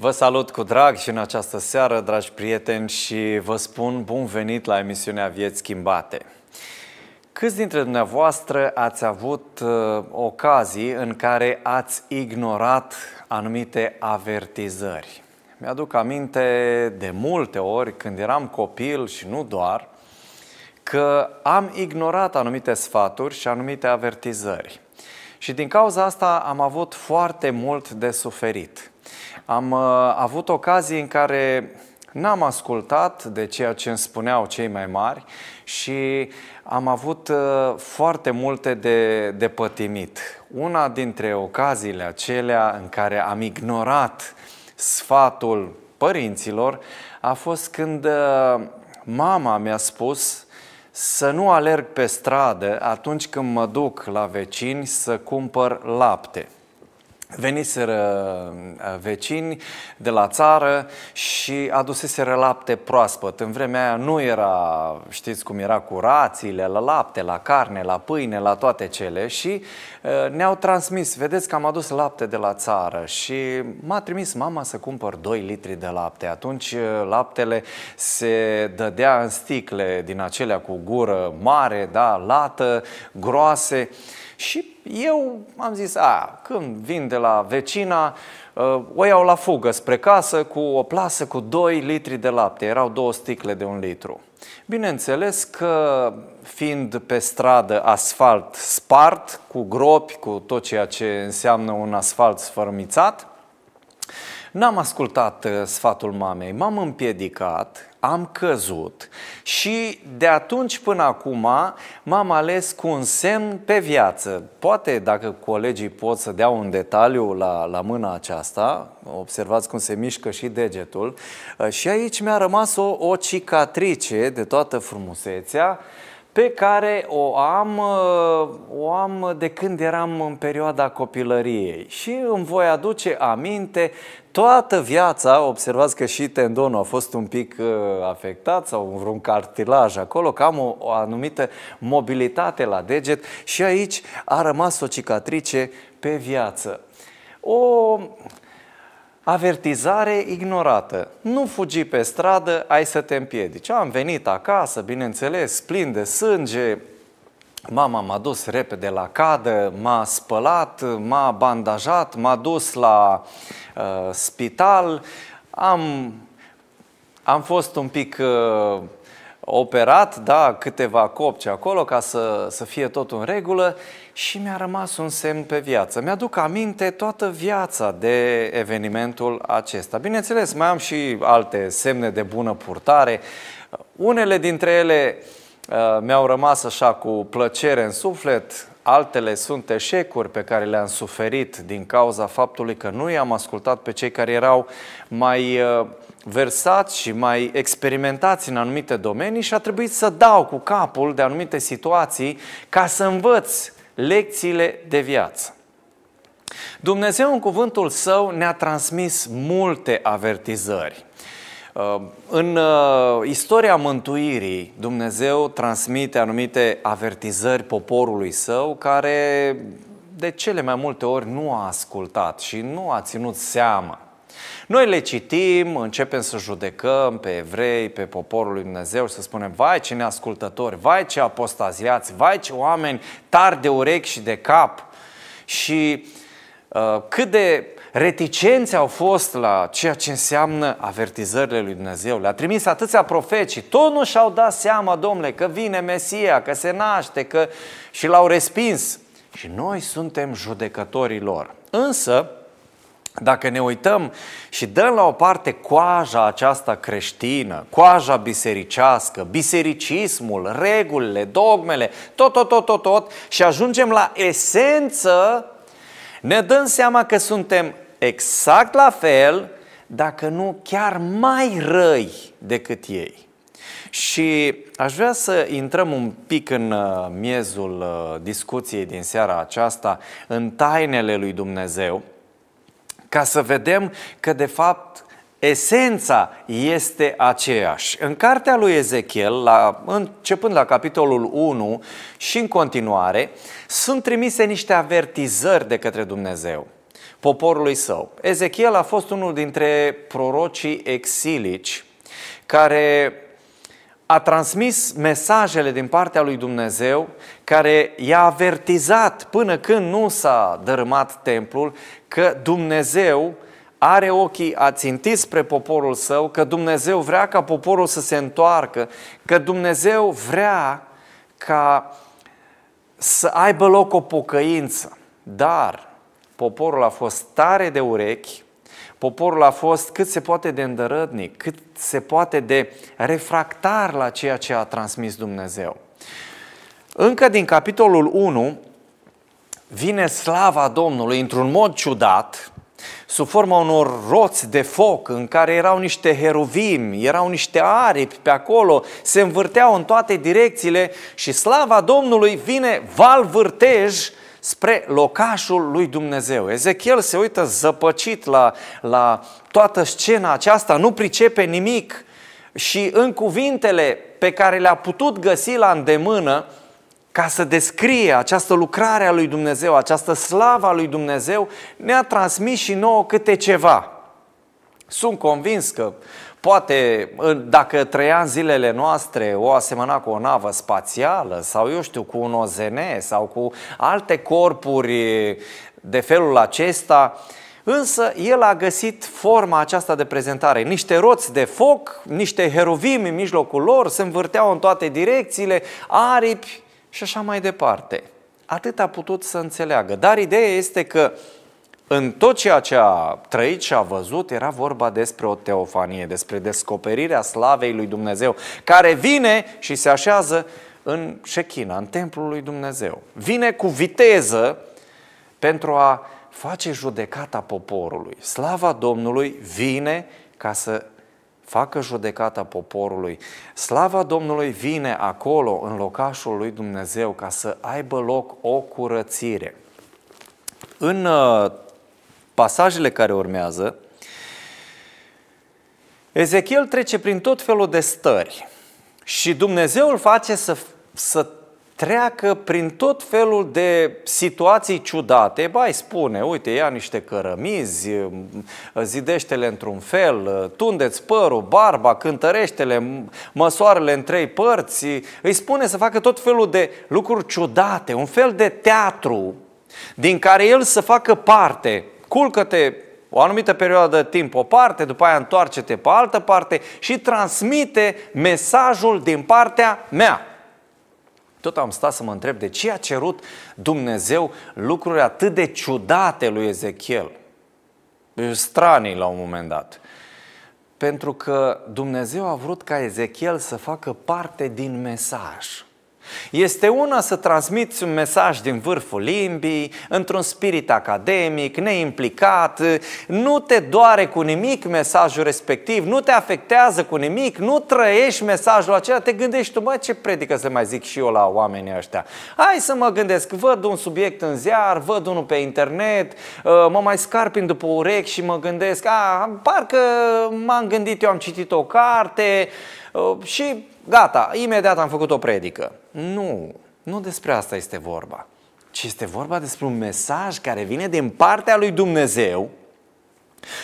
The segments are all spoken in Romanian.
Vă salut cu drag și în această seară, dragi prieteni, și vă spun bun venit la emisiunea Vieți Schimbate. Câți dintre dumneavoastră ați avut uh, ocazii în care ați ignorat anumite avertizări? Mi-aduc aminte de multe ori când eram copil și nu doar, că am ignorat anumite sfaturi și anumite avertizări. Și din cauza asta am avut foarte mult de suferit. Am uh, avut ocazii în care n-am ascultat de ceea ce îmi spuneau cei mai mari și am avut uh, foarte multe de, de pătimit. Una dintre ocaziile acelea în care am ignorat sfatul părinților a fost când uh, mama mi-a spus să nu alerg pe stradă atunci când mă duc la vecini să cumpăr lapte. Veniseră uh, vecini de la țară și aduseseră lapte proaspăt. În vremea aia nu era, știți cum era, cu rațiile, la lapte, la carne, la pâine, la toate cele și uh, ne-au transmis, vedeți că am adus lapte de la țară și m-a trimis mama să cumpăr 2 litri de lapte. Atunci uh, laptele se dădea în sticle din acelea cu gură mare, da, lată, groase. Și eu am zis, a, când vin de la vecina, uh, o iau la fugă spre casă cu o plasă cu 2 litri de lapte. Erau două sticle de un litru. Bineînțeles că fiind pe stradă asfalt spart, cu gropi, cu tot ceea ce înseamnă un asfalt sfărmițat, N-am ascultat uh, sfatul mamei, m-am împiedicat, am căzut și de atunci până acum m-am ales cu un semn pe viață. Poate dacă colegii pot să dea un detaliu la, la mâna aceasta, observați cum se mișcă și degetul, uh, și aici mi-a rămas o, o cicatrice de toată frumusețea, pe care o am, uh, o am de când eram în perioada copilăriei și îmi voi aduce aminte toată viața, observați că și tendonul a fost un pic uh, afectat sau vreun cartilaj acolo, că am o, o anumită mobilitate la deget și aici a rămas o cicatrice pe viață. O avertizare ignorată. Nu fugi pe stradă, ai să te împiedici. Am venit acasă, bineînțeles, plin de sânge, Mama m-a dus repede la cadă, m-a spălat, m-a bandajat, m-a dus la uh, spital. Am, am fost un pic uh, operat, da, câteva copci acolo ca să, să fie tot în regulă și mi-a rămas un semn pe viață. Mi-aduc aminte toată viața de evenimentul acesta. Bineînțeles, mai am și alte semne de bună purtare. Unele dintre ele uh, Eh, mi-au rămas așa cu plăcere în suflet, altele sunt eșecuri pe care le-am suferit din cauza faptului că nu i-am ascultat pe cei care erau mai eh, versați și mai experimentați în anumite domenii și a trebuit să dau cu capul de anumite situații ca să învăț lecțiile de viață. Dumnezeu în cuvântul său ne-a transmis multe avertizări Um, în uh, istoria mântuirii, Dumnezeu transmite anumite avertizări poporului său care de cele mai multe ori nu a ascultat și nu a ținut seama. Noi le citim, începem să judecăm pe evrei, pe poporul lui Dumnezeu și să spunem, vai ce neascultători, vai ce apostaziați, vai ce oameni tari de urechi și de cap. Și uh, cât de reticenți au fost la ceea ce înseamnă avertizările lui Dumnezeu. Le-a trimis atâția profeți tot nu și-au dat seama, domnule, că vine Mesia, că se naște, că și l-au respins. Și noi suntem judecătorii lor. Însă, dacă ne uităm și dăm la o parte coaja aceasta creștină, coaja bisericească, bisericismul, regulile, dogmele, tot, tot, tot, tot, tot și ajungem la esență ne dăm seama că suntem exact la fel, dacă nu chiar mai răi decât ei. Și aș vrea să intrăm un pic în uh, miezul uh, discuției din seara aceasta, în tainele lui Dumnezeu, ca să vedem că, de fapt, Esența este aceeași. În cartea lui Ezechiel, la, începând la capitolul 1 și în continuare, sunt trimise niște avertizări de către Dumnezeu poporului său. Ezechiel a fost unul dintre prorocii exilici care a transmis mesajele din partea lui Dumnezeu care i-a avertizat până când nu s-a dărâmat templul că Dumnezeu are ochii ațintiți spre poporul său, că Dumnezeu vrea ca poporul să se întoarcă, că Dumnezeu vrea ca să aibă loc o pocăință. Dar poporul a fost tare de urechi, poporul a fost cât se poate de îndărădnic, cât se poate de refractar la ceea ce a transmis Dumnezeu. Încă din capitolul 1 vine slava Domnului într-un mod ciudat, sub forma unor roți de foc în care erau niște heruvimi, erau niște aripi pe acolo, se învârteau în toate direcțiile și slava Domnului vine val vârtej spre locașul lui Dumnezeu. Ezechiel se uită zăpăcit la, la toată scena aceasta, nu pricepe nimic și în cuvintele pe care le-a putut găsi la îndemână, ca să descrie această lucrare a lui Dumnezeu, această slavă a lui Dumnezeu, ne-a transmis și nouă câte ceva. Sunt convins că poate dacă trăia în zilele noastre o asemăna cu o navă spațială sau eu știu cu un OZN sau cu alte corpuri de felul acesta, însă el a găsit forma aceasta de prezentare. Niște roți de foc, niște heruvimi în mijlocul lor, se învârteau în toate direcțiile, aripi, și așa mai departe. Atât a putut să înțeleagă. Dar ideea este că în tot ceea ce a trăit și a văzut era vorba despre o teofanie, despre descoperirea slavei lui Dumnezeu, care vine și se așează în Shechina, în templul lui Dumnezeu. Vine cu viteză pentru a face judecata poporului. Slava Domnului vine ca să facă judecata poporului. Slava Domnului vine acolo, în locașul lui Dumnezeu, ca să aibă loc o curățire. În uh, pasajele care urmează, Ezechiel trece prin tot felul de stări și Dumnezeu îl face să, să treacă prin tot felul de situații ciudate. Bai spune, uite, ia niște cărămizi, zidește-le într-un fel, tundeți părul, barba, cântărește-le, măsoarele în trei părți. Îi spune să facă tot felul de lucruri ciudate, un fel de teatru din care el să facă parte. Culcă-te o anumită perioadă de timp o parte, după aia întoarce-te pe altă parte și transmite mesajul din partea mea. Tot am stat să mă întreb de ce a cerut Dumnezeu lucruri atât de ciudate lui Ezechiel. Stranii la un moment dat. Pentru că Dumnezeu a vrut ca Ezechiel să facă parte din mesaj. Este una să transmiți un mesaj din vârful limbii, într-un spirit academic, neimplicat, nu te doare cu nimic mesajul respectiv, nu te afectează cu nimic, nu trăiești mesajul acela, te gândești tu, mă, ce predică să mai zic și eu la oamenii ăștia. Hai să mă gândesc, văd un subiect în ziar, văd unul pe internet, uh, mă mai scarpin după urechi și mă gândesc, a, parcă m-am gândit, eu am citit o carte uh, și gata, imediat am făcut o predică. Nu, nu despre asta este vorba, ci este vorba despre un mesaj care vine din partea lui Dumnezeu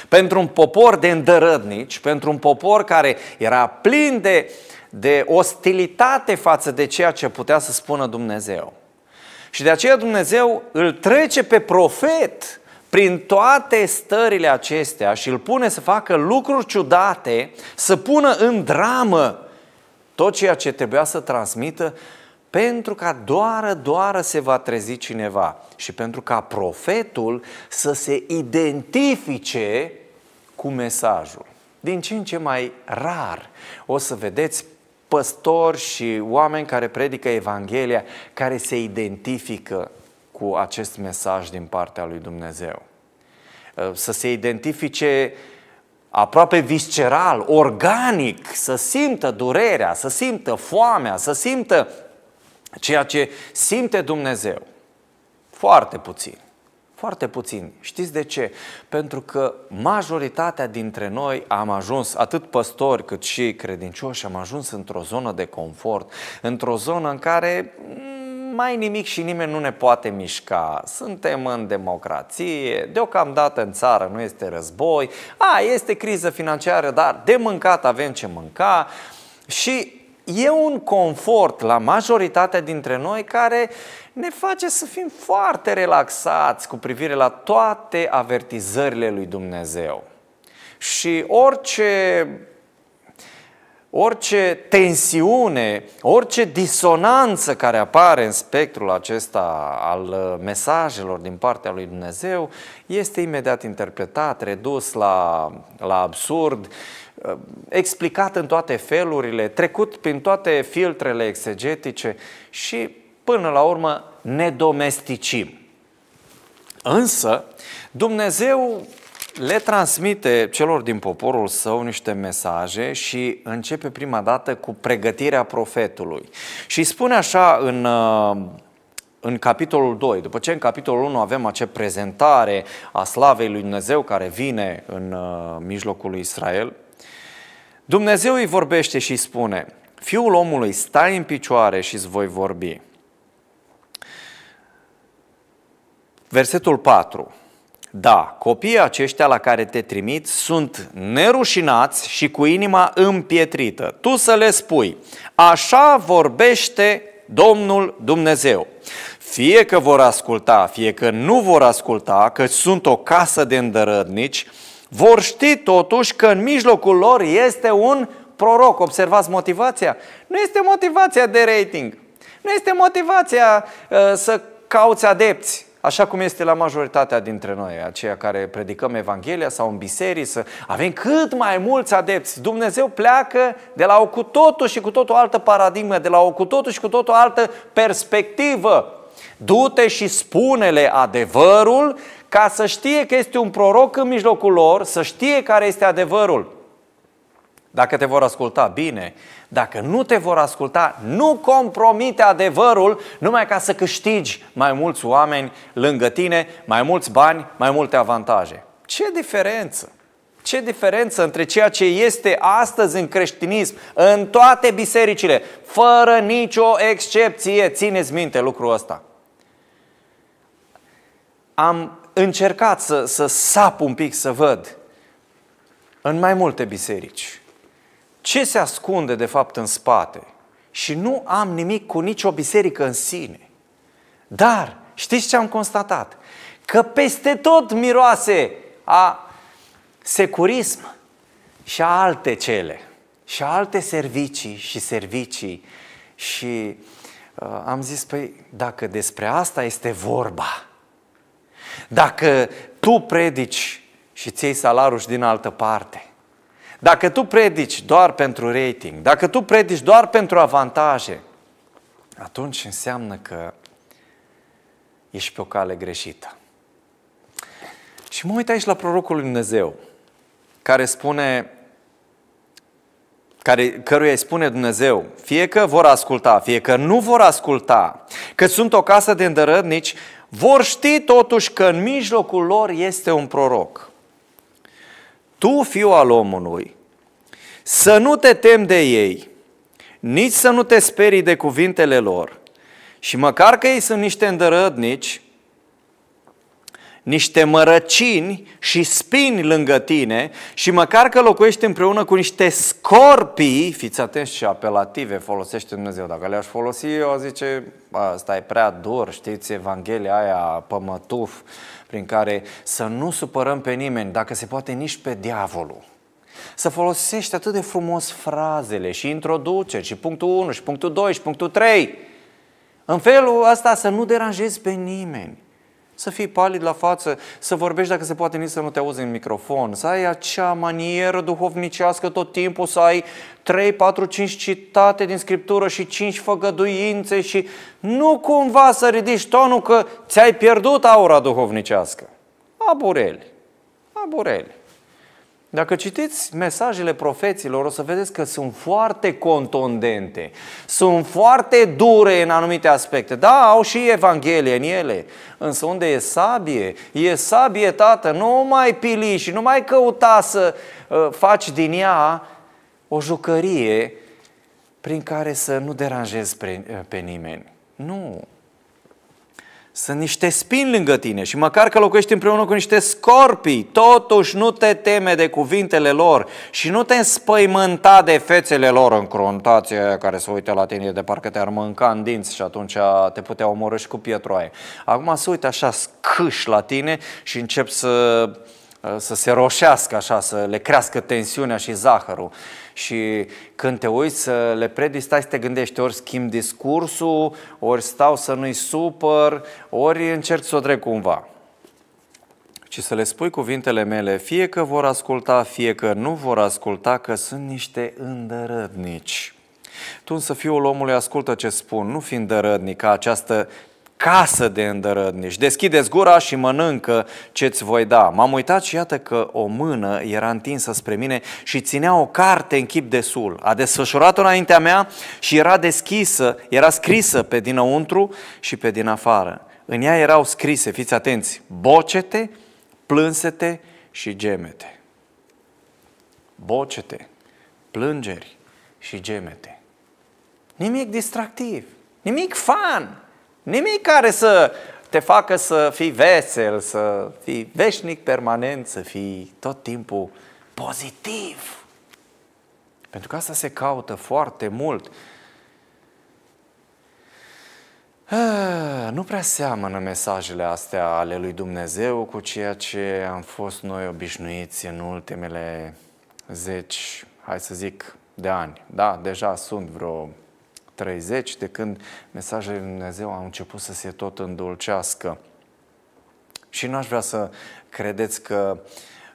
pentru un popor de îndărădnici, pentru un popor care era plin de, de ostilitate față de ceea ce putea să spună Dumnezeu. Și de aceea Dumnezeu îl trece pe profet prin toate stările acestea și îl pune să facă lucruri ciudate, să pună în dramă tot ceea ce trebuia să transmită pentru ca doară, doară se va trezi cineva și pentru ca profetul să se identifice cu mesajul. Din ce în ce mai rar o să vedeți păstori și oameni care predică Evanghelia, care se identifică cu acest mesaj din partea lui Dumnezeu. Ă, să se identifice aproape visceral, organic, să simtă durerea, să simtă foamea, să simtă ceea ce simte Dumnezeu. Foarte puțin. Foarte puțin. Știți de ce? Pentru că majoritatea dintre noi am ajuns, atât păstori cât și credincioși, am ajuns într-o zonă de confort, într-o zonă în care mm, mai nimic și nimeni nu ne poate mișca. Suntem în democrație, deocamdată în țară nu este război, a, este criză financiară, dar de mâncat avem ce mânca și e un confort la majoritatea dintre noi care ne face să fim foarte relaxați cu privire la toate avertizările lui Dumnezeu. Și orice orice tensiune, orice disonanță care apare în spectrul acesta al uh, mesajelor din partea lui Dumnezeu este imediat interpretat, redus la, la absurd, uh, explicat în toate felurile, trecut prin toate filtrele exegetice și până la urmă ne domesticim. Însă, Dumnezeu le transmite celor din poporul său niște mesaje și începe prima dată cu pregătirea profetului. Și spune așa în uh, în capitolul 2, după ce în capitolul 1 avem acea prezentare a slavei lui Dumnezeu care vine în uh, mijlocul lui Israel, Dumnezeu îi vorbește și îi spune, Fiul omului, stai în picioare și îți voi vorbi. Versetul 4. Da, copiii aceștia la care te trimit sunt nerușinați și cu inima împietrită. Tu să le spui, așa vorbește Domnul Dumnezeu. Fie că vor asculta, fie că nu vor asculta, că sunt o casă de îndărădnici, vor ști totuși că în mijlocul lor este un proroc. Observați motivația? Nu este motivația de rating. Nu este motivația uh, să cauți adepți așa cum este la majoritatea dintre noi, aceia care predicăm Evanghelia sau în biserică, să avem cât mai mulți adepți. Dumnezeu pleacă de la o cu totul și cu totul altă paradigmă, de la o cu totul și cu totul altă perspectivă. Du-te și spune-le adevărul ca să știe că este un proroc în mijlocul lor, să știe care este adevărul. Dacă te vor asculta, bine. Dacă nu te vor asculta, nu compromite adevărul numai ca să câștigi mai mulți oameni lângă tine, mai mulți bani, mai multe avantaje. Ce diferență? Ce diferență între ceea ce este astăzi în creștinism, în toate bisericile, fără nicio excepție, țineți minte lucrul ăsta. Am încercat să, să sap un pic, să văd, în mai multe biserici, ce se ascunde de fapt în spate. Și nu am nimic cu nicio biserică în sine. Dar știți ce am constatat? Că peste tot miroase a securism și a alte cele. Și a alte servicii și servicii. Și uh, am zis, păi, dacă despre asta este vorba, dacă tu predici și ți salarul și din altă parte – dacă tu predici doar pentru rating, dacă tu predici doar pentru avantaje, atunci înseamnă că ești pe o cale greșită. Și mă uit aici la prorocul lui Dumnezeu, care spune, care, căruia îi spune Dumnezeu, fie că vor asculta, fie că nu vor asculta, că sunt o casă de îndărădnici, vor ști totuși că în mijlocul lor este un proroc tu, fiu al omului, să nu te temi de ei, nici să nu te sperii de cuvintele lor. Și măcar că ei sunt niște îndărădnici, niște mărăcini și spini lângă tine și măcar că locuiești împreună cu niște scorpii, fiți atenți și apelative folosește Dumnezeu. Dacă le-aș folosi, eu zice, asta e prea dur, știți, Evanghelia aia, pămătuf, prin care să nu supărăm pe nimeni, dacă se poate nici pe diavolul. Să folosești atât de frumos frazele și introduceri și punctul 1 și punctul 2 și punctul 3. În felul ăsta să nu deranjezi pe nimeni. Să fii palid la față, să vorbești dacă se poate nici să nu te auzi în microfon, să ai acea manieră duhovnicească tot timpul, să ai 3, 4, 5 citate din scriptură și 5 făgăduințe și nu cumva să ridici tonul că ți-ai pierdut aura duhovnicească. Abureli, abureli. Dacă citiți mesajele profeților, o să vedeți că sunt foarte contondente, sunt foarte dure în anumite aspecte. Da, au și Evanghelie în ele, însă unde e sabie, e sabie, tată, nu mai pili și nu mai căuta să ă, faci din ea o jucărie prin care să nu deranjezi pe nimeni. Nu, sunt niște spini lângă tine și măcar că locuiești împreună cu niște scorpii, totuși nu te teme de cuvintele lor și nu te înspăimânta de fețele lor încruntație care se uită la tine de parcă te-ar mânca în dinți și atunci te putea omorâ și cu pietroaie. Acum se uită așa scâș la tine și încep să, să se roșească așa, să le crească tensiunea și zahărul. Și când te uiți să le predici, stai să te gândești, ori schimb discursul, ori stau să nu-i supăr, ori încerc să o trec cumva. Și să le spui cuvintele mele, fie că vor asculta, fie că nu vor asculta, că sunt niște îndărădnici. Tu însă, fiul omului, ascultă ce spun, nu fiind dărădnic ca această casă de îndărădnici. Deschideți gura și mănâncă ce-ți voi da. M-am uitat și iată că o mână era întinsă spre mine și ținea o carte în chip de sul. A desfășurat-o înaintea mea și era deschisă, era scrisă pe dinăuntru și pe din afară. În ea erau scrise, fiți atenți, bocete, plânsete și gemete. Bocete, plângeri și gemete. Nimic distractiv, nimic fan. Nimic care să te facă să fii vesel, să fii veșnic permanent, să fii tot timpul pozitiv. Pentru că asta se caută foarte mult. Ah, nu prea seamănă mesajele astea ale lui Dumnezeu cu ceea ce am fost noi obișnuiți în ultimele zeci, hai să zic, de ani. Da, deja sunt vreo 30, de când mesajele Lui Dumnezeu au început să se tot îndulcească. Și nu aș vrea să credeți că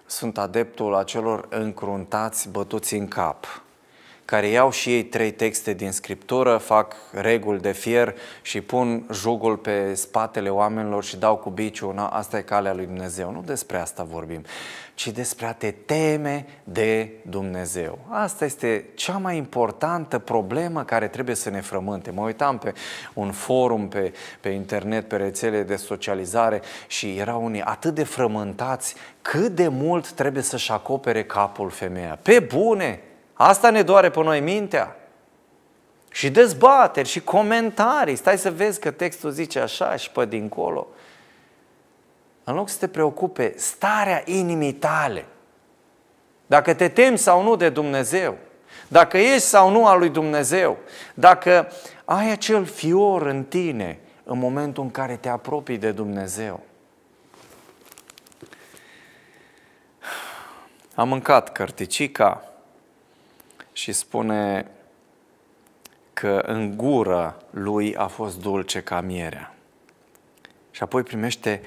sunt adeptul acelor încruntați bătuți în cap, care iau și ei trei texte din Scriptură, fac reguli de fier și pun jugul pe spatele oamenilor și dau cu biciul, asta e calea lui Dumnezeu. Nu despre asta vorbim ci despre a te teme de Dumnezeu. Asta este cea mai importantă problemă care trebuie să ne frământe. Mă uitam pe un forum pe, pe internet, pe rețele de socializare și erau unii atât de frământați cât de mult trebuie să-și acopere capul femeia. Pe bune! Asta ne doare pe noi mintea. Și dezbateri și comentarii. Stai să vezi că textul zice așa și pe dincolo în loc să te preocupe starea inimii tale, dacă te temi sau nu de Dumnezeu, dacă ești sau nu al lui Dumnezeu, dacă ai acel fior în tine în momentul în care te apropii de Dumnezeu. Am mâncat cărticica și spune că în gură lui a fost dulce ca mierea. Și apoi primește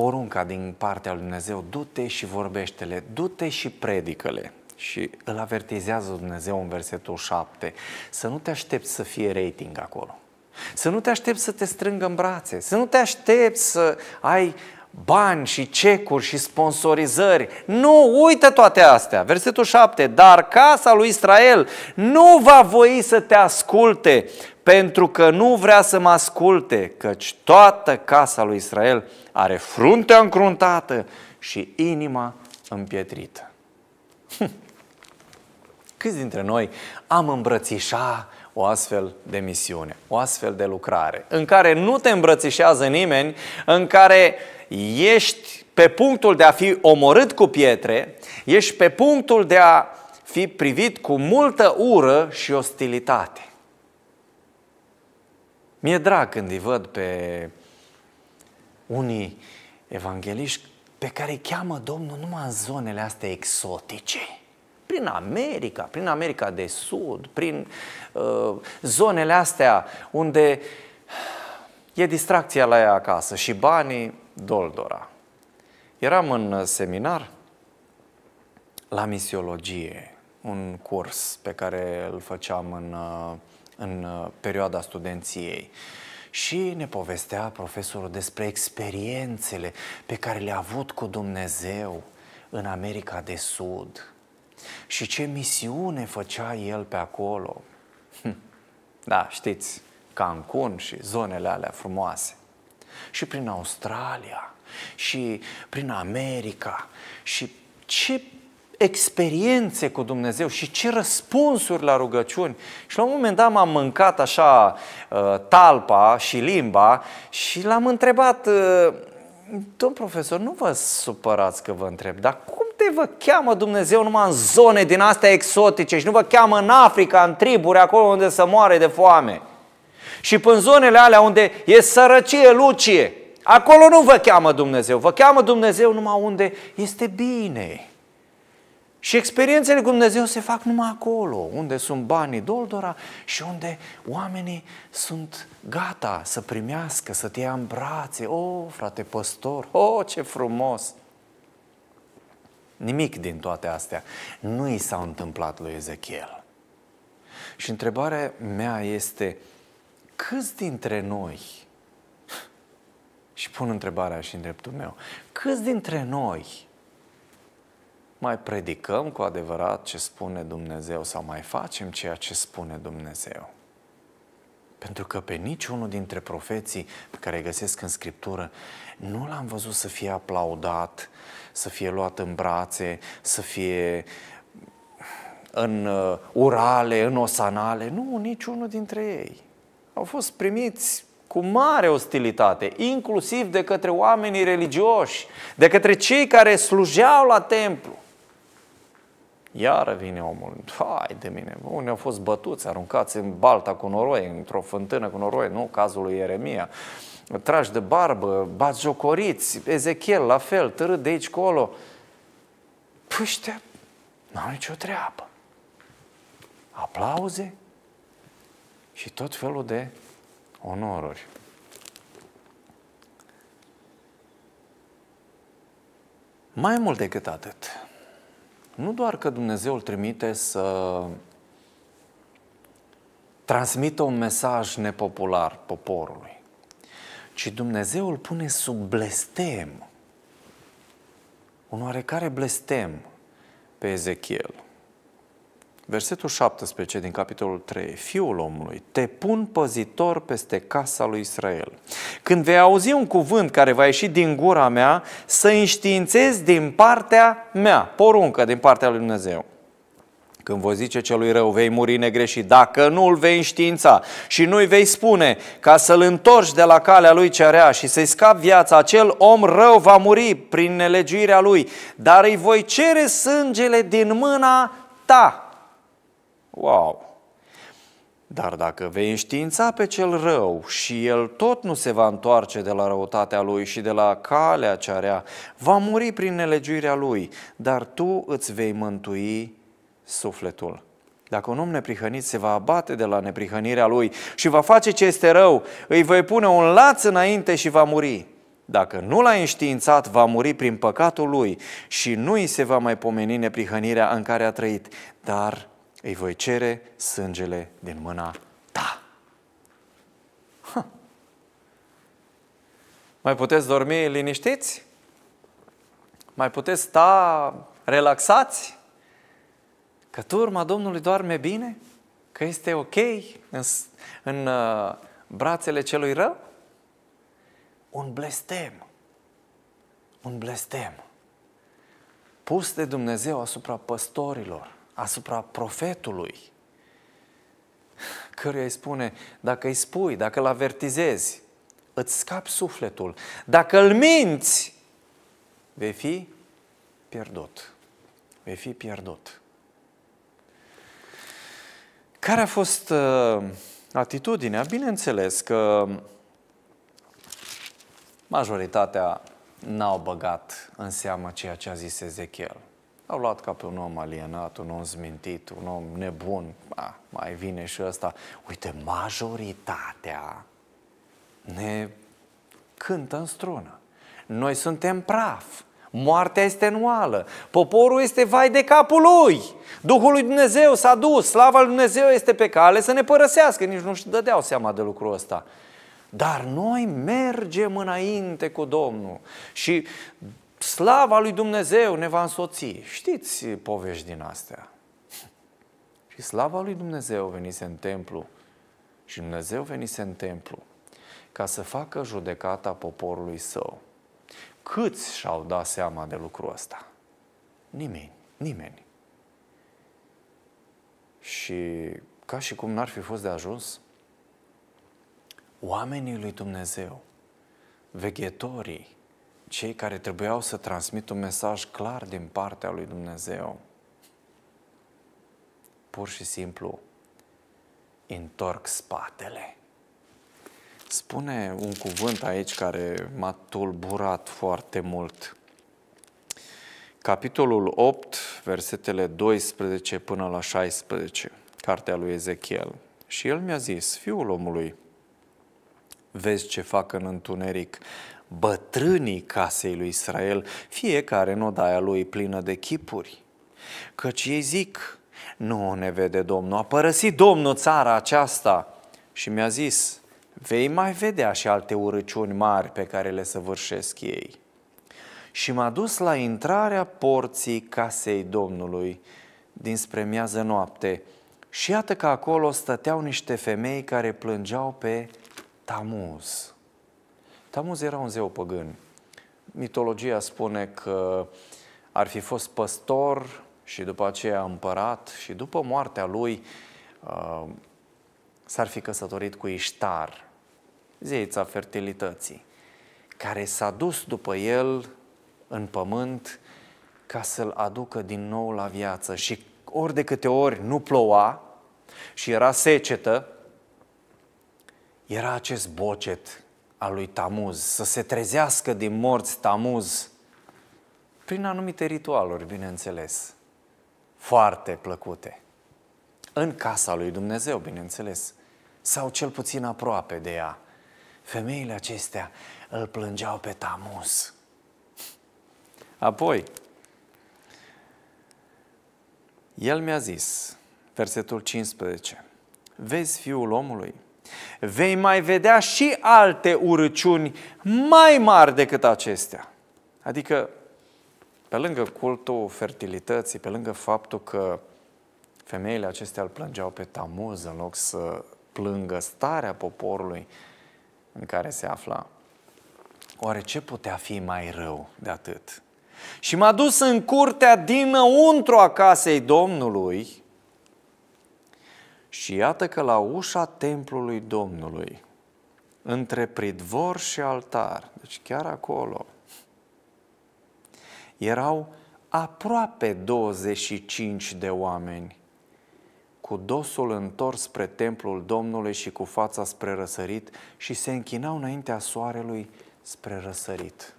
porunca din partea lui Dumnezeu, du-te și vorbește-le, du-te și predică-le. Și îl avertizează Dumnezeu în versetul 7, să nu te aștepți să fie rating acolo. Să nu te aștepți să te strângă în brațe, să nu te aștepți să ai bani și cecuri și sponsorizări. Nu, uită toate astea. Versetul 7. Dar casa lui Israel nu va voi să te asculte pentru că nu vrea să mă asculte, căci toată casa lui Israel are fruntea încruntată și inima împietrită. Hm. Câți dintre noi am îmbrățișa o astfel de misiune, o astfel de lucrare, în care nu te îmbrățișează nimeni, în care ești pe punctul de a fi omorât cu pietre, ești pe punctul de a fi privit cu multă ură și ostilitate. Mi-e drag când îi văd pe unii evangeliști pe care îi cheamă Domnul numai în zonele astea exotice. Prin America, prin America de Sud, prin uh, zonele astea unde e distracția la ea acasă și banii doldora. Eram în seminar la misiologie, un curs pe care îl făceam în uh, în uh, perioada studenției. Și ne povestea profesorul despre experiențele pe care le-a avut cu Dumnezeu în America de Sud și ce misiune făcea el pe acolo. Hm. Da, știți, Cancun și zonele alea frumoase. Și prin Australia, și prin America, și ce experiențe cu Dumnezeu și ce răspunsuri la rugăciuni. Și la un moment dat m-am mâncat așa uh, talpa și limba și l-am întrebat, uh, domn profesor, nu vă supărați că vă întreb, dar cum te vă cheamă Dumnezeu numai în zone din astea exotice și nu vă cheamă în Africa, în triburi, acolo unde să moare de foame? Și în zonele alea unde e sărăcie, lucie, acolo nu vă cheamă Dumnezeu, vă cheamă Dumnezeu numai unde este bine. Și experiențele cu Dumnezeu se fac numai acolo, unde sunt banii Doldora și unde oamenii sunt gata să primească, să te ia în brațe. O, oh, frate păstor, o, oh, ce frumos! Nimic din toate astea nu i s-a întâmplat lui Ezechiel. Și întrebarea mea este, câți dintre noi, și pun întrebarea și în dreptul meu, câți dintre noi mai predicăm cu adevărat ce spune Dumnezeu sau mai facem ceea ce spune Dumnezeu. Pentru că pe niciunul dintre profeții pe care îi găsesc în Scriptură nu l-am văzut să fie aplaudat, să fie luat în brațe, să fie în uh, urale, în osanale. Nu, niciunul dintre ei. Au fost primiți cu mare ostilitate, inclusiv de către oamenii religioși, de către cei care slujeau la templu. Iar vine omul, hai de mine, unii au fost bătuți, aruncați în balta cu noroi, într-o fântână cu noroi, nu? Cazul lui Ieremia. Trași de barbă, bați jocoriți, Ezechiel la fel, târât de aici colo. Păi n-au nicio treabă. Aplauze și tot felul de onoruri. Mai mult decât atât, nu doar că Dumnezeu îl trimite să transmită un mesaj nepopular poporului, ci Dumnezeu îl pune sub blestem, un oarecare blestem pe Ezechiel. Versetul 17 din capitolul 3. Fiul omului, te pun păzitor peste casa lui Israel. Când vei auzi un cuvânt care va ieși din gura mea, să înștiințezi din partea mea, poruncă din partea lui Dumnezeu. Când voi zice celui rău, vei muri negreșit, dacă nu îl vei înștiința și nu-i vei spune ca să-l întorci de la calea lui cerea și să-i scapi viața, acel om rău va muri prin nelegiuirea lui, dar îi voi cere sângele din mâna ta Wow! Dar dacă vei înștiința pe cel rău și el tot nu se va întoarce de la răutatea lui și de la calea ce are, va muri prin nelegiuirea lui, dar tu îți vei mântui sufletul. Dacă un om neprihănit se va abate de la neprihănirea lui și va face ce este rău, îi voi pune un laț înainte și va muri. Dacă nu l-a înștiințat, va muri prin păcatul lui și nu îi se va mai pomeni neprihănirea în care a trăit, dar îi voi cere sângele din mâna ta. Ha. Mai puteți dormi liniștiți? Mai puteți sta relaxați? Că turma Domnului doarme bine? Că este ok în, în uh, brațele celui rău? Un blestem. Un blestem. Pus de Dumnezeu asupra păstorilor asupra profetului, căruia îi spune, dacă îi spui, dacă îl avertizezi, îți scapi sufletul. Dacă îl minți, vei fi pierdut. Vei fi pierdut. Care a fost uh, atitudinea? Bineînțeles că majoritatea n-au băgat în seamă ceea ce a zis Ezechiel. L-au luat ca pe un om alienat, un om zmintit, un om nebun. Ah, mai vine și ăsta. Uite, majoritatea ne cântă în strună. Noi suntem praf. Moartea este nuală. Poporul este vai de capul lui. Duhul lui Dumnezeu s-a dus. Slava lui Dumnezeu este pe cale să ne părăsească. Nici nu-și dădeau seama de lucrul ăsta. Dar noi mergem înainte cu Domnul și slava lui Dumnezeu ne va însoți. Știți povești din astea. Și slava lui Dumnezeu venise în templu și Dumnezeu venise în templu ca să facă judecata poporului său. Câți și-au dat seama de lucrul ăsta? Nimeni, nimeni. Și ca și cum n-ar fi fost de ajuns, oamenii lui Dumnezeu, veghetorii, cei care trebuiau să transmit un mesaj clar din partea lui Dumnezeu, pur și simplu întorc spatele. Spune un cuvânt aici care m-a tulburat foarte mult. Capitolul 8, versetele 12 până la 16, cartea lui Ezechiel. Și el mi-a zis, fiul omului, vezi ce fac în întuneric, bătrânii casei lui Israel, fiecare în odaia lui plină de chipuri. Căci ei zic, nu ne vede Domnul, a părăsit Domnul țara aceasta și mi-a zis, vei mai vedea și alte urăciuni mari pe care le săvârșesc ei. Și m-a dus la intrarea porții casei Domnului dinspre miază noapte și iată că acolo stăteau niște femei care plângeau pe Tamuz. Tamuz era un zeu păgân. Mitologia spune că ar fi fost păstor și după aceea împărat și după moartea lui uh, s-ar fi căsătorit cu Iștar, zeița fertilității, care s-a dus după el în pământ ca să-l aducă din nou la viață și ori de câte ori nu ploua și era secetă, era acest bocet a lui Tamuz, să se trezească din morți Tamuz, prin anumite ritualuri, bineînțeles, foarte plăcute. În casa lui Dumnezeu, bineînțeles, sau cel puțin aproape de ea. Femeile acestea îl plângeau pe Tamuz. Apoi, el mi-a zis, versetul 15, Vezi, fiul omului, Vei mai vedea și alte urăciuni mai mari decât acestea. Adică, pe lângă cultul fertilității, pe lângă faptul că femeile acestea îl plângeau pe Tamuz în loc să plângă starea poporului în care se afla, oare ce putea fi mai rău de atât? Și m-a dus în curtea dinăuntru a casei Domnului, și iată că la ușa templului Domnului, între pridvor și altar, deci chiar acolo, erau aproape 25 de oameni cu dosul întors spre templul Domnului și cu fața spre răsărit și se închinau înaintea soarelui spre răsărit.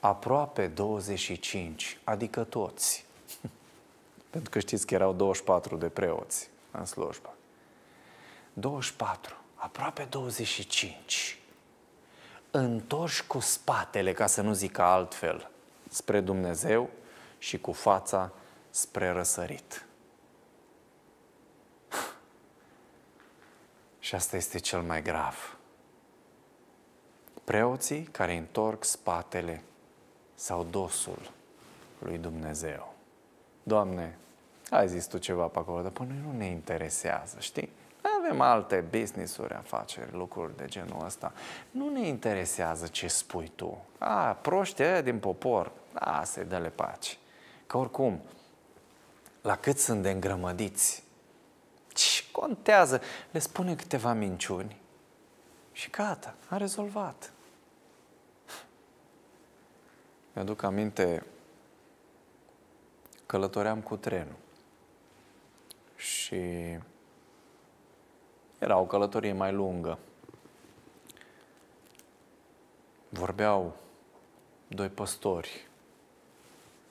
Aproape 25, adică toți. Pentru că știți că erau 24 de preoți în slujbă. 24, aproape 25. Întorși cu spatele, ca să nu zic altfel, spre Dumnezeu și cu fața spre răsărit. Și asta este cel mai grav. Preoții care întorc spatele sau dosul lui Dumnezeu. Doamne, ai zis tu ceva pe acolo, dar pe noi nu ne interesează, știi? avem alte business-uri, afaceri, lucruri de genul ăsta. Nu ne interesează ce spui tu. A, proștii ăia din popor, a, se dă le pace. Că oricum, la cât sunt de îngrămădiți, ce contează? Le spune câteva minciuni și gata, a rezolvat. Mi-aduc aminte, călătoream cu trenul și era o călătorie mai lungă. Vorbeau doi păstori.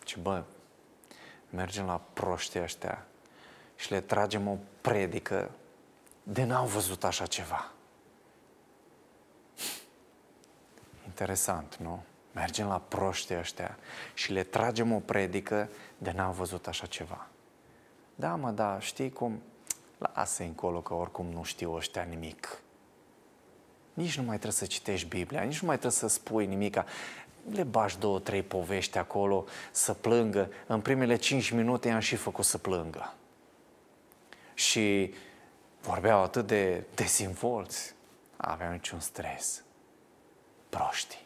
Ce bă, mergem la proștii ăștia și le tragem o predică de n-au văzut așa ceva. Interesant, nu? Mergem la proștii ăștia și le tragem o predică de n-au văzut așa ceva. Da, mă, da, știi cum? Lasă încolo că oricum nu știu ăștia nimic. Nici nu mai trebuie să citești Biblia, nici nu mai trebuie să spui nimica. Le bași două, trei povești acolo să plângă. În primele cinci minute i-am și făcut să plângă. Și vorbeau atât de desinvolți. Aveau niciun stres. Proștii.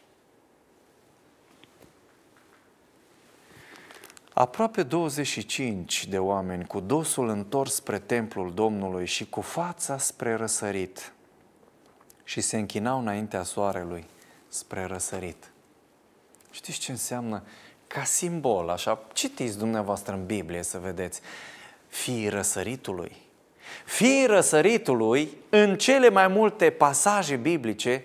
Aproape 25 de oameni cu dosul întors spre templul Domnului și cu fața spre răsărit și se închinau înaintea soarelui spre răsărit. Știți ce înseamnă? Ca simbol, așa, citiți dumneavoastră în Biblie să vedeți. fii răsăritului. Fii răsăritului, în cele mai multe pasaje biblice,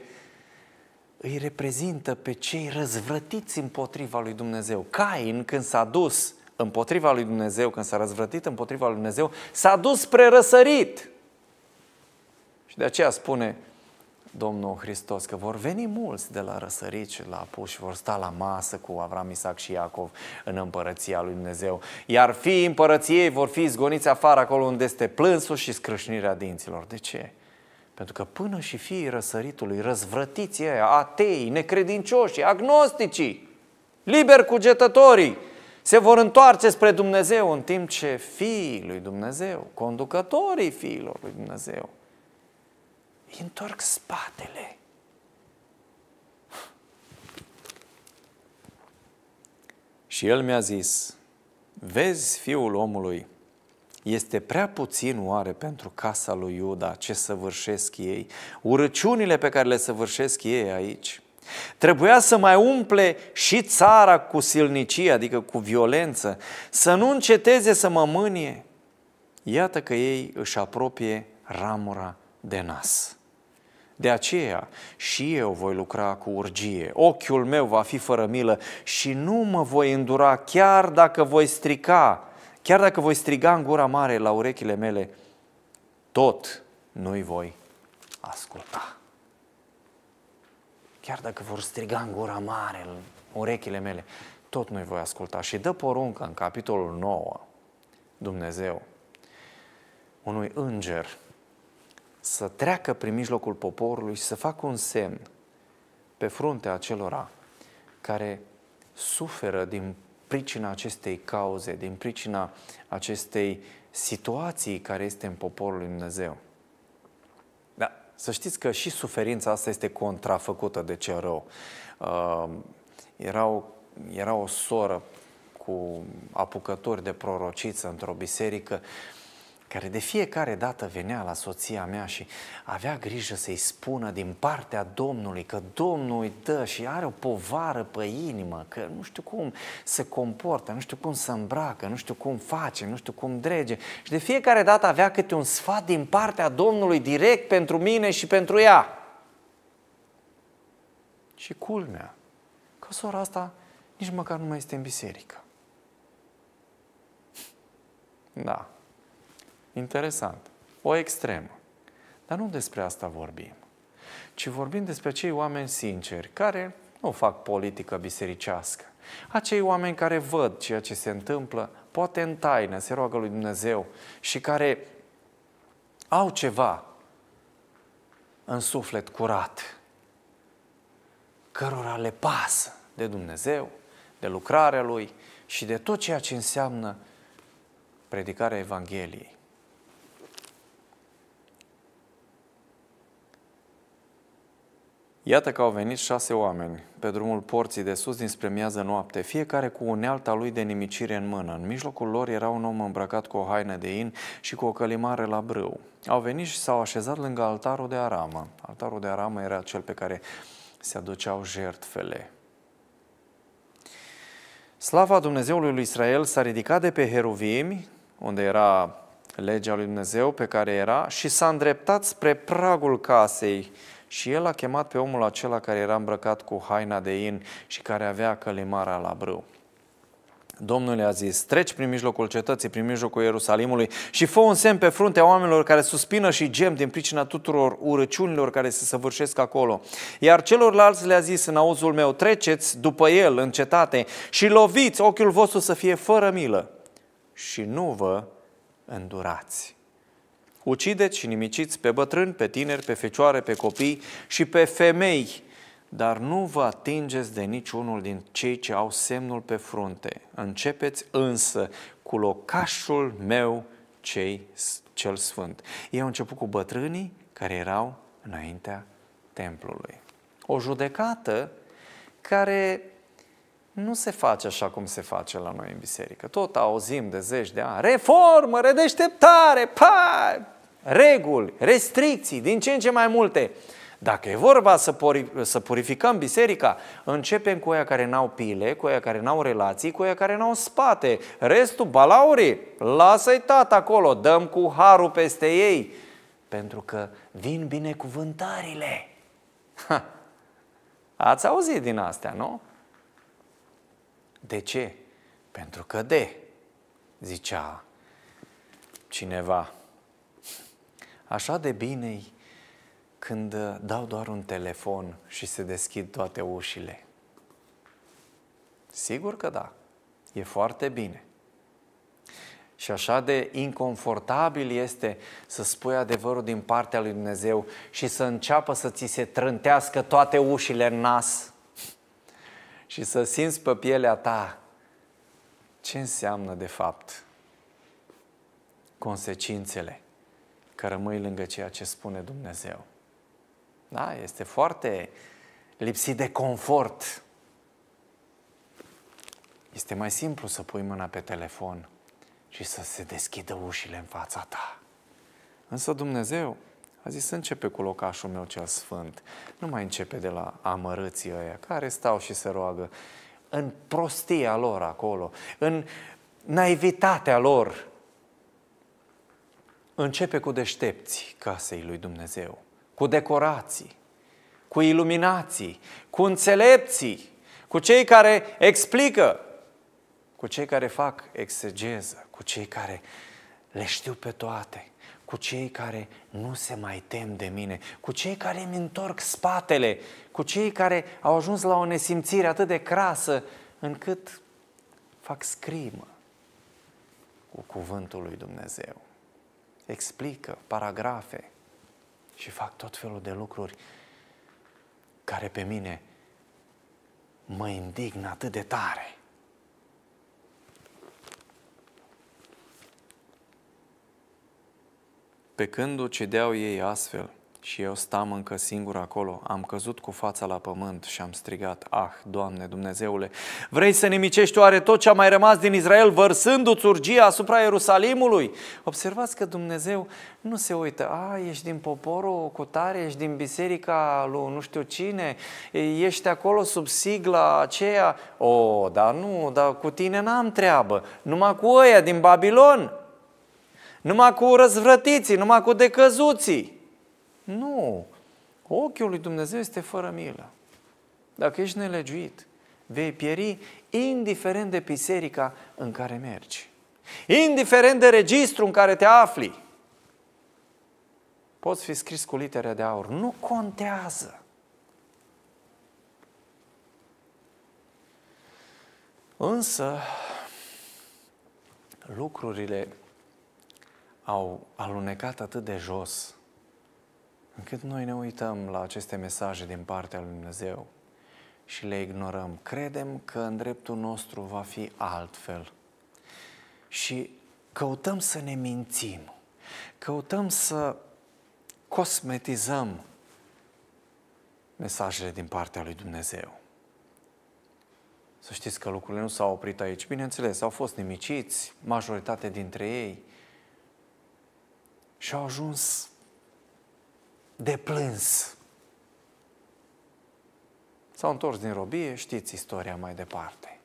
îi reprezintă pe cei răzvrătiți împotriva lui Dumnezeu. Cain, când s-a dus împotriva lui Dumnezeu, când s-a răzvrătit împotriva lui Dumnezeu, s-a dus spre răsărit. Și de aceea spune Domnul Hristos că vor veni mulți de la și la puși, vor sta la masă cu Avram, Isaac și Iacov în împărăția lui Dumnezeu. Iar fiii împărăției vor fi zgoniți afară acolo unde este plânsul și scrâșnirea dinților. De ce? Pentru că până și fiii răsăritului, răzvrătiții aia, atei, necredincioși, agnosticii, liber cugetătorii, se vor întoarce spre Dumnezeu în timp ce fiii lui Dumnezeu, conducătorii fiilor lui Dumnezeu, îi întorc spatele. Și el mi-a zis, vezi fiul omului, este prea puțin oare pentru casa lui Iuda ce săvârșesc ei, urăciunile pe care le săvârșesc ei aici? Trebuia să mai umple și țara cu silnicie, adică cu violență, să nu înceteze să mă mânie. Iată că ei își apropie ramura de nas. De aceea și eu voi lucra cu urgie, ochiul meu va fi fără milă și nu mă voi îndura chiar dacă voi strica Chiar dacă voi striga în gura mare la urechile mele, tot nu-i voi asculta. Chiar dacă vor striga în gura mare la urechile mele, tot nu-i voi asculta. Și dă poruncă în capitolul 9, Dumnezeu, unui înger să treacă prin mijlocul poporului și să facă un semn pe fruntea acelora care suferă din pricina acestei cauze, din pricina acestei situații care este în poporul lui Dumnezeu. Da, să știți că și suferința asta este contrafăcută de cel rău. Uh, era, o, era o soră cu apucători de prorociță într-o biserică uh, care de fiecare dată venea la soția mea și avea grijă să-i spună din partea Domnului că Domnul îi dă și are o povară pe inimă, că nu știu cum se comportă, nu știu cum se îmbracă, nu știu cum face, nu știu cum drege. Și de fiecare dată avea câte un sfat din partea Domnului direct pentru mine și pentru ea. Și culmea că sora asta nici măcar nu mai este în biserică. Da, Interesant. O extremă. Dar nu despre asta vorbim, ci vorbim despre cei oameni sinceri care nu fac politică bisericească. Acei oameni care văd ceea ce se întâmplă, poate în taină, se roagă lui Dumnezeu și care au ceva în suflet curat, cărora le pasă de Dumnezeu, de lucrarea Lui și de tot ceea ce înseamnă predicarea Evangheliei. Iată că au venit șase oameni pe drumul porții de sus dinspre miază noapte, fiecare cu unealta lui de nimicire în mână. În mijlocul lor era un om îmbrăcat cu o haină de in și cu o călimare la brâu. Au venit și s-au așezat lângă altarul de aramă. Altarul de aramă era cel pe care se aduceau jertfele. Slava Dumnezeului lui Israel s-a ridicat de pe Heruvimi, unde era legea lui Dumnezeu pe care era, și s-a îndreptat spre pragul casei și el a chemat pe omul acela care era îmbrăcat cu haina de in și care avea călimara la brâu. Domnul i-a zis, treci prin mijlocul cetății, prin mijlocul Ierusalimului și fă un semn pe fruntea oamenilor care suspină și gem din pricina tuturor urăciunilor care se săvârșesc acolo. Iar celorlalți le-a zis în auzul meu, treceți după el în cetate și loviți ochiul vostru să fie fără milă și nu vă îndurați. Ucideți și nimiciți pe bătrâni, pe tineri, pe fecioare, pe copii și pe femei, dar nu vă atingeți de niciunul din cei ce au semnul pe frunte. Începeți însă cu locașul meu cei, cel sfânt. Ei au început cu bătrânii care erau înaintea templului. O judecată care nu se face așa cum se face la noi în biserică. Tot auzim de zeci de ani, reformă, redeșteptare, pa, reguli, restricții, din ce în ce mai multe. Dacă e vorba să, pori, să purificăm biserica, începem cu aia care n-au pile, cu aia care n-au relații, cu aia care n-au spate. Restul, balaurii, lasă-i tata acolo, dăm cu harul peste ei, pentru că vin binecuvântările. Ha. Ați auzit din astea, nu? De ce? Pentru că de, zicea cineva așa de bine când uh, dau doar un telefon și se deschid toate ușile. Sigur că da, e foarte bine. Și așa de inconfortabil este să spui adevărul din partea lui Dumnezeu și să înceapă să ți se trântească toate ușile în nas și să simți pe pielea ta ce înseamnă de fapt consecințele că rămâi lângă ceea ce spune Dumnezeu. Da? Este foarte lipsit de confort. Este mai simplu să pui mâna pe telefon și să se deschidă ușile în fața ta. Însă Dumnezeu a zis să începe cu locașul meu cel sfânt. Nu mai începe de la amărâții ăia care stau și se roagă în prostia lor acolo, în naivitatea lor, Începe cu deștepți casei lui Dumnezeu, cu decorații, cu iluminații, cu înțelepții, cu cei care explică, cu cei care fac exegeză, cu cei care le știu pe toate, cu cei care nu se mai tem de mine, cu cei care îmi întorc spatele, cu cei care au ajuns la o nesimțire atât de crasă încât fac scrimă cu cuvântul lui Dumnezeu explică paragrafe și fac tot felul de lucruri care pe mine mă indignă atât de tare. Pe când o cedeau ei astfel, și eu stam încă singur acolo, am căzut cu fața la pământ și am strigat, ah, Doamne Dumnezeule, vrei să nimicești oare tot ce a mai rămas din Israel, vărsându-ți urgia asupra Ierusalimului? Observați că Dumnezeu nu se uită, a, ești din poporul tare, ești din biserica lui nu știu cine, ești acolo sub sigla aceea, o, oh, dar nu, dar cu tine n-am treabă, numai cu ăia din Babilon, numai cu răzvrătiții, numai cu decăzuții. Nu! Ochiul lui Dumnezeu este fără milă. Dacă ești nelegiuit, vei pieri indiferent de biserica în care mergi. Indiferent de registru în care te afli. Poți fi scris cu litere de aur. Nu contează. Însă, lucrurile au alunecat atât de jos încât noi ne uităm la aceste mesaje din partea lui Dumnezeu și le ignorăm. Credem că în dreptul nostru va fi altfel. Și căutăm să ne mințim, căutăm să cosmetizăm mesajele din partea lui Dumnezeu. Să știți că lucrurile nu s-au oprit aici. Bineînțeles, au fost nimiciți, majoritatea dintre ei, și au ajuns de plâns. S-au întors din robie, știți istoria mai departe.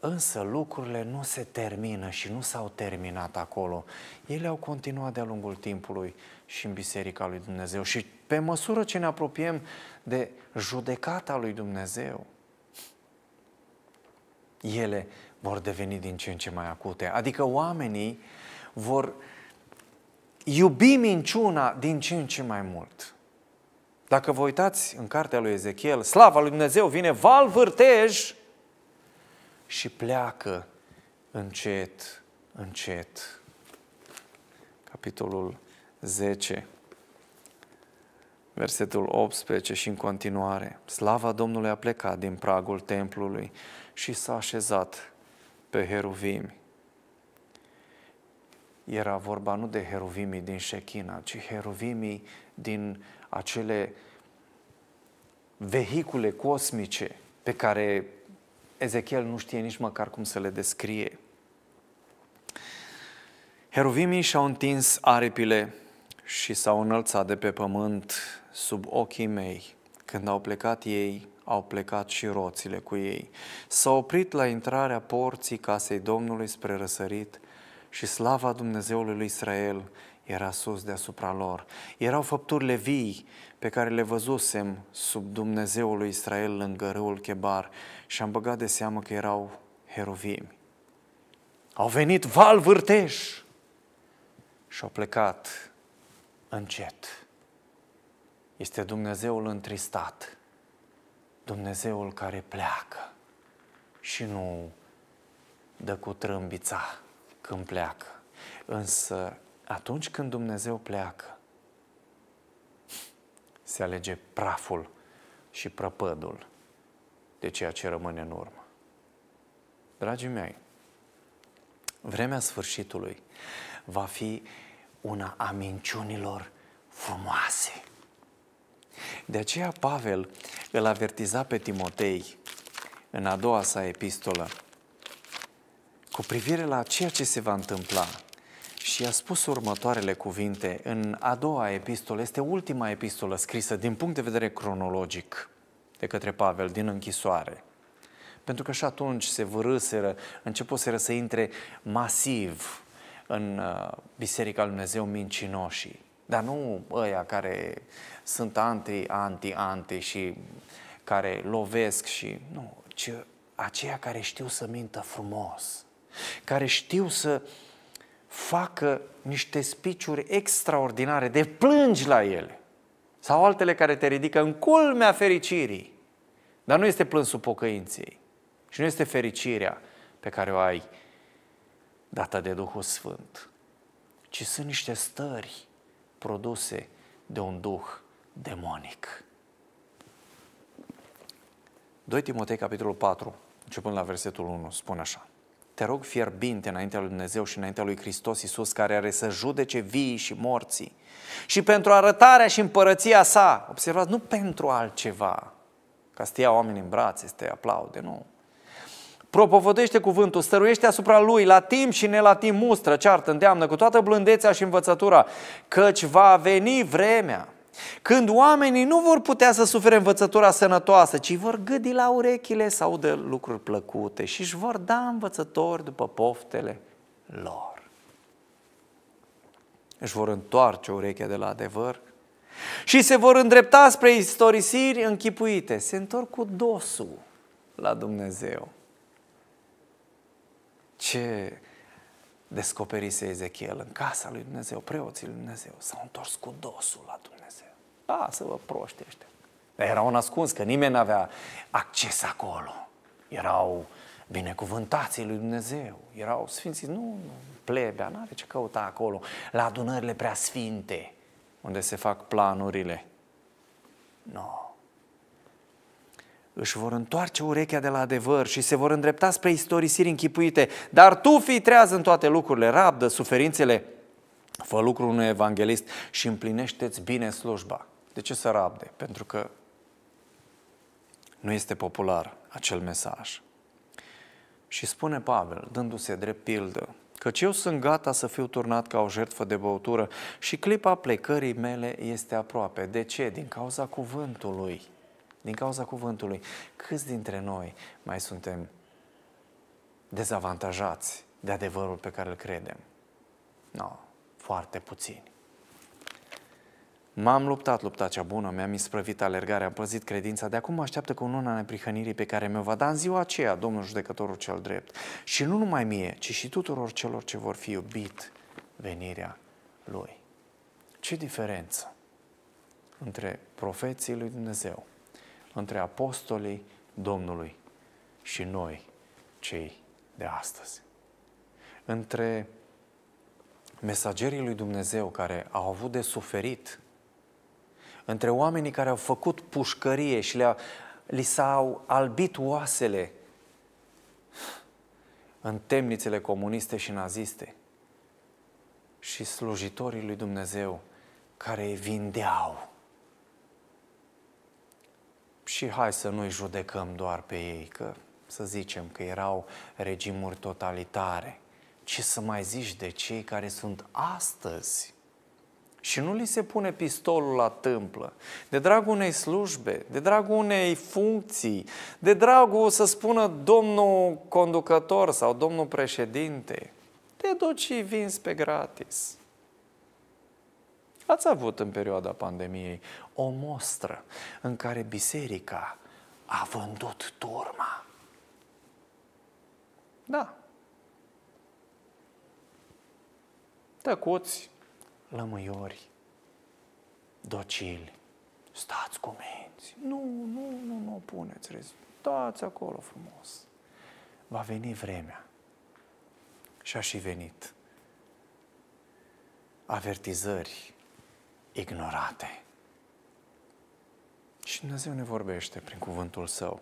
Însă lucrurile nu se termină și nu s-au terminat acolo. Ele au continuat de-a lungul timpului și în Biserica lui Dumnezeu. Și pe măsură ce ne apropiem de judecata lui Dumnezeu, ele vor deveni din ce în ce mai acute. Adică oamenii vor iubi minciuna din ce în ce mai mult. Dacă vă uitați în cartea lui Ezechiel, slava lui Dumnezeu vine val vârtej și pleacă încet, încet. Capitolul 10, versetul 18 și în continuare. Slava Domnului a plecat din pragul templului și s-a așezat pe heruvimi era vorba nu de heruvimii din Shechina, ci heruvimii din acele vehicule cosmice pe care Ezechiel nu știe nici măcar cum să le descrie. Heruvimii și-au întins aripile și s-au înălțat de pe pământ sub ochii mei. Când au plecat ei, au plecat și roțile cu ei. S-a oprit la intrarea porții casei Domnului spre răsărit și slava Dumnezeului lui Israel era sus deasupra lor. Erau făpturile vii pe care le văzusem sub Dumnezeul lui Israel lângă râul Chebar și am băgat de seamă că erau heruvimi. Au venit val vârteș și au plecat încet. Este Dumnezeul întristat, Dumnezeul care pleacă și nu dă cu trâmbița când pleacă. Însă atunci când Dumnezeu pleacă, se alege praful și prăpădul de ceea ce rămâne în urmă. Dragii mei, vremea sfârșitului va fi una a minciunilor frumoase. De aceea Pavel îl avertiza pe Timotei în a doua sa epistolă, cu privire la ceea ce se va întâmpla și a spus următoarele cuvinte în a doua epistolă, este ultima epistolă scrisă din punct de vedere cronologic de către Pavel din închisoare. Pentru că și atunci se vârâseră, începuseră să intre masiv în uh, Biserica Lui Dumnezeu mincinoșii. Dar nu ăia care sunt anti, anti, anti și care lovesc și... Nu, ci aceia care știu să mintă frumos care știu să facă niște spiciuri extraordinare, de plângi la ele, sau altele care te ridică în culmea fericirii. Dar nu este plânsul pocăinței și nu este fericirea pe care o ai dată de Duhul Sfânt, ci sunt niște stări produse de un duh demonic. 2 Timotei, capitolul 4, începând la versetul 1, spune așa te rog fierbinte înaintea lui Dumnezeu și înaintea lui Hristos Iisus, care are să judece vii și morții. Și pentru arătarea și împărăția sa, observați, nu pentru altceva, ca să te ia oamenii în brațe, să te aplaude, nu. Propovădește cuvântul, stăruiește asupra lui, la timp și ne la timp mustră, ceartă, îndeamnă cu toată blândețea și învățătura, căci va veni vremea când oamenii nu vor putea să sufere învățătura sănătoasă, ci vor gâdi la urechile sau de lucruri plăcute și își vor da învățători după poftele lor. Își vor întoarce urechea de la adevăr și se vor îndrepta spre istorisiri închipuite. Se întorc cu dosul la Dumnezeu. Ce descoperise Ezechiel în casa lui Dumnezeu, preoții lui Dumnezeu s-au întors cu dosul la Dumnezeu să vă proștește. Dar erau nascuns, că nimeni nu avea acces acolo. Erau binecuvântații lui Dumnezeu, erau sfinții. Nu, nu plebea, nu are ce căuta acolo. La adunările prea sfinte, unde se fac planurile. Nu. No. Își vor întoarce urechea de la adevăr și se vor îndrepta spre istorisiri închipuite. Dar tu fii treaz în toate lucrurile, rabdă, suferințele. Fă lucrul unui evanghelist și împlinește-ți bine slujba. De ce să rabde? Pentru că nu este popular acel mesaj. Și spune Pavel, dându-se drept pildă, căci eu sunt gata să fiu turnat ca o jertfă de băutură și clipa plecării mele este aproape. De ce? Din cauza cuvântului. Din cauza cuvântului. Câți dintre noi mai suntem dezavantajați de adevărul pe care îl credem? Nu, no, foarte puțini. M-am luptat lupta cea bună, mi-am isprăvit alergarea, am păzit credința, de acum mă așteaptă cu una neprihănirii pe care mi-o va da în ziua aceea Domnul Judecătorul cel drept. Și nu numai mie, ci și tuturor celor ce vor fi iubit venirea Lui. Ce diferență între profeții lui Dumnezeu, între apostolii Domnului și noi, cei de astăzi. Între mesagerii lui Dumnezeu care au avut de suferit între oamenii care au făcut pușcărie și le-a, li s-au albit oasele în temnițele comuniste și naziste și slujitorii lui Dumnezeu care îi vindeau. Și hai să nu-i judecăm doar pe ei, că să zicem că erau regimuri totalitare, Ce să mai zici de cei care sunt astăzi și nu li se pune pistolul la tâmplă. De dragul unei slujbe, de dragul unei funcții, de dragul să spună domnul conducător sau domnul președinte, te duci și vinzi pe gratis. Ați avut în perioada pandemiei o mostră în care biserica a vândut turma. Da. Tăcuți, lămâiori, docili. Stați cu minți. Nu, nu, nu, nu puneți rezi. Stați acolo frumos. Va veni vremea. Și a și venit. Avertizări ignorate. Și Dumnezeu ne vorbește prin cuvântul Său.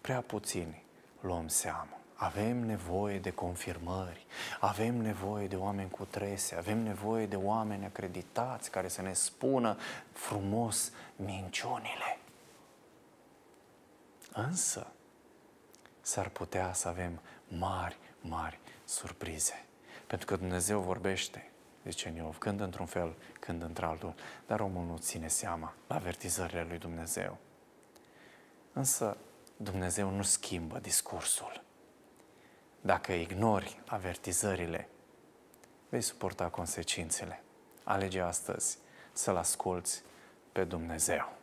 Prea puțini luăm seamă. Avem nevoie de confirmări, avem nevoie de oameni cu trese, avem nevoie de oameni acreditați care să ne spună frumos minciunile. Însă, s-ar putea să avem mari, mari surprize. Pentru că Dumnezeu vorbește, zice Niov, când într-un fel, când într-altul, dar omul nu ține seama la avertizările lui Dumnezeu. Însă Dumnezeu nu schimbă discursul. Dacă ignori avertizările, vei suporta consecințele. Alege astăzi să-L asculți pe Dumnezeu.